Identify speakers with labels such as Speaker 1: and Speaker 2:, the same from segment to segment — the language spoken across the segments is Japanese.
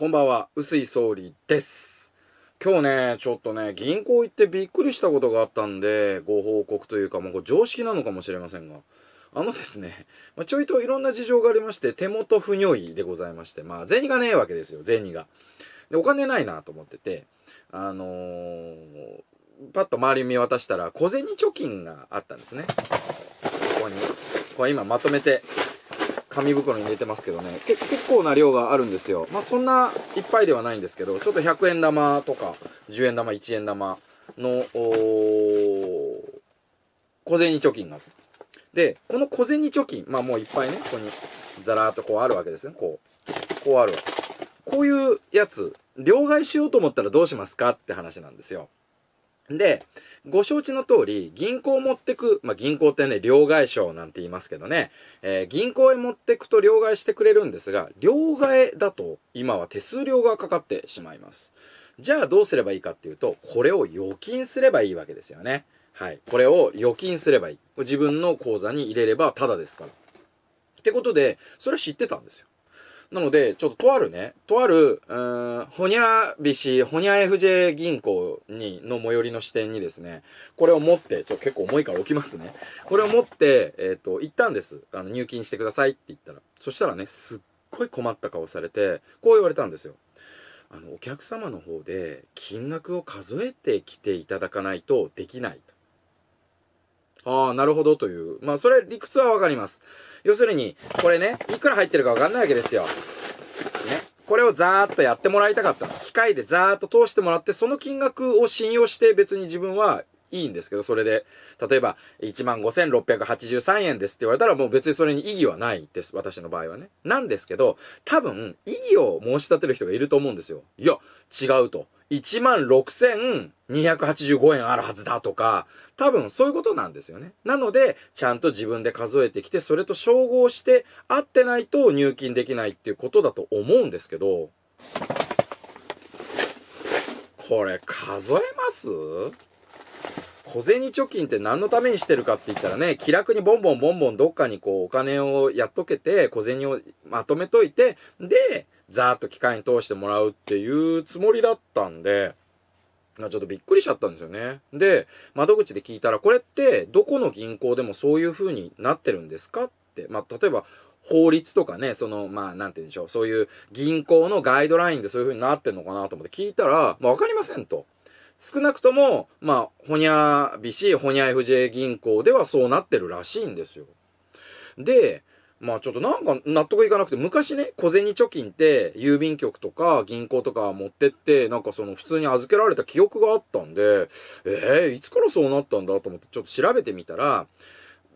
Speaker 1: こんばんは、臼井総理です。今日ね、ちょっとね、銀行行ってびっくりしたことがあったんで、ご報告というか、もう常識なのかもしれませんが、あのですね、まあ、ちょいといろんな事情がありまして、手元不如意でございまして、まあ、銭がねえわけですよ、銭が。で、お金ないなと思ってて、あのー、パッと周り見渡したら、小銭貯金があったんですね。ここに。これ今まとめて紙袋に入れてますけどね結構な量があるんですよまあそんないっぱいではないんですけどちょっと100円玉とか10円玉1円玉の小銭貯金がでこの小銭貯金まあもういっぱいねここにザラーっとこうあるわけですねこうこうあるわけこういうやつ両替しようと思ったらどうしますかって話なんですよで、ご承知の通り、銀行を持ってく、まあ、銀行ってね、両替商なんて言いますけどね、えー、銀行へ持ってくと両替してくれるんですが、両替だと今は手数料がかかってしまいます。じゃあどうすればいいかっていうと、これを預金すればいいわけですよね。はい。これを預金すればいい。自分の口座に入れればタダですから。ってことで、それは知ってたんですよ。なので、ちょっととあるね、とある、うーん、ほにゃびし、ほにゃ FJ 銀行に、の最寄りの支店にですね、これを持って、ちょ、っと結構重いから置きますね。これを持って、えっ、ー、と、行ったんです。あの、入金してくださいって言ったら。そしたらね、すっごい困った顔されて、こう言われたんですよ。あの、お客様の方で、金額を数えてきていただかないとできないと。ああ、なるほどという。まあ、それ、理屈はわかります。要するに、これね、いくら入ってるかわかんないわけですよ。ね。これをザーッとやってもらいたかったの。機械でザーッと通してもらって、その金額を信用して別に自分はいいんですけど、それで、例えば、15,683万円ですって言われたら、もう別にそれに意義はないです。私の場合はね。なんですけど、多分、意義を申し立てる人がいると思うんですよ。いや、違うと。16,285円あるはずだとか、多分そういうことなんですよね。なので、ちゃんと自分で数えてきて、それと照合して合ってないと入金できないっていうことだと思うんですけど、これ数えます小銭貯金って何のためにしてるかって言ったらね、気楽にボンボンボンボンどっかにこうお金をやっとけて、小銭をまとめといて、で、ザーっと機械に通してもらうっていうつもりだったんで、ちょっとびっくりしちゃったんですよね。で、窓口で聞いたら、これってどこの銀行でもそういう風になってるんですかって、まあ、例えば、法律とかね、その、まあ、なんて言うんでしょう、そういう銀行のガイドラインでそういう風になってんのかなと思って聞いたら、まあ、わかりませんと。少なくとも、まあ、ほにゃびし、ほにゃ FJ 銀行ではそうなってるらしいんですよ。で、まあちょっとなんか納得いかなくて、昔ね、小銭貯金って郵便局とか銀行とか持ってって、なんかその普通に預けられた記憶があったんで、ええー、いつからそうなったんだと思ってちょっと調べてみたら、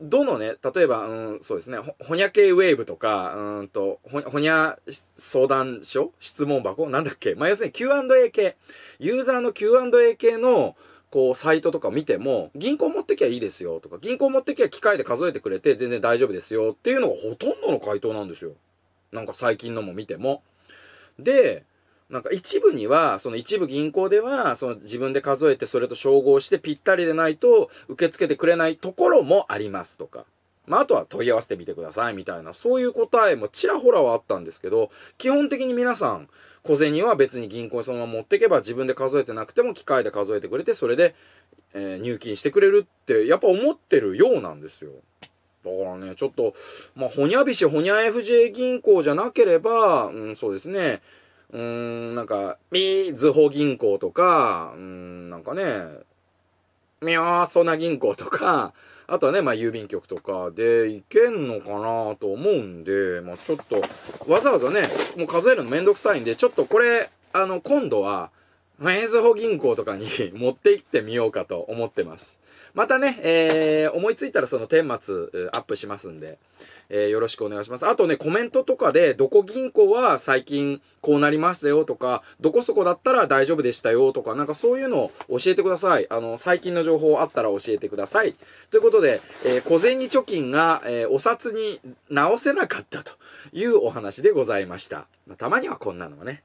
Speaker 1: どのね、例えば、うん、そうですね、ほ、にゃ系ウェーブとか、うんと、ほ、ほにゃ相談所質問箱なんだっけまあ、要するに Q&A 系。ユーザーの Q&A 系の、こう、サイトとか見ても、銀行持ってきゃいいですよとか、銀行持ってきゃ機械で数えてくれて全然大丈夫ですよっていうのがほとんどの回答なんですよ。なんか最近のも見ても。で、なんか一部には、その一部銀行では、その自分で数えてそれと照合してぴったりでないと受け付けてくれないところもありますとか。まあ、あとは問い合わせてみてくださいみたいな、そういう答えもちらほらはあったんですけど、基本的に皆さん、小銭は別に銀行にそのまま持っていけば自分で数えてなくても機械で数えてくれて、それで、えー、入金してくれるって、やっぱ思ってるようなんですよ。だからね、ちょっと、まあ、ほにゃびし、ほにゃ FJ 銀行じゃなければ、うん、そうですね、うーん、なんか、みずほ銀行とか、うーん、なんかね、みやーそな銀行とか、あとはね、まあ、郵便局とかで行けんのかなと思うんで、まあ、ちょっと、わざわざね、もう数えるのめんどくさいんで、ちょっとこれ、あの、今度は、みずほ銀行とかに 持って行ってみようかと思ってます。またね、えー、思いついたらその顛末アップしますんで、えー、よろしくお願いします。あとね、コメントとかで、どこ銀行は最近こうなりましたよとか、どこそこだったら大丈夫でしたよとか、なんかそういうのを教えてください。あの、最近の情報あったら教えてください。ということで、えー、小銭貯金が、えー、お札に直せなかったというお話でございました。まあ、たまにはこんなのもね。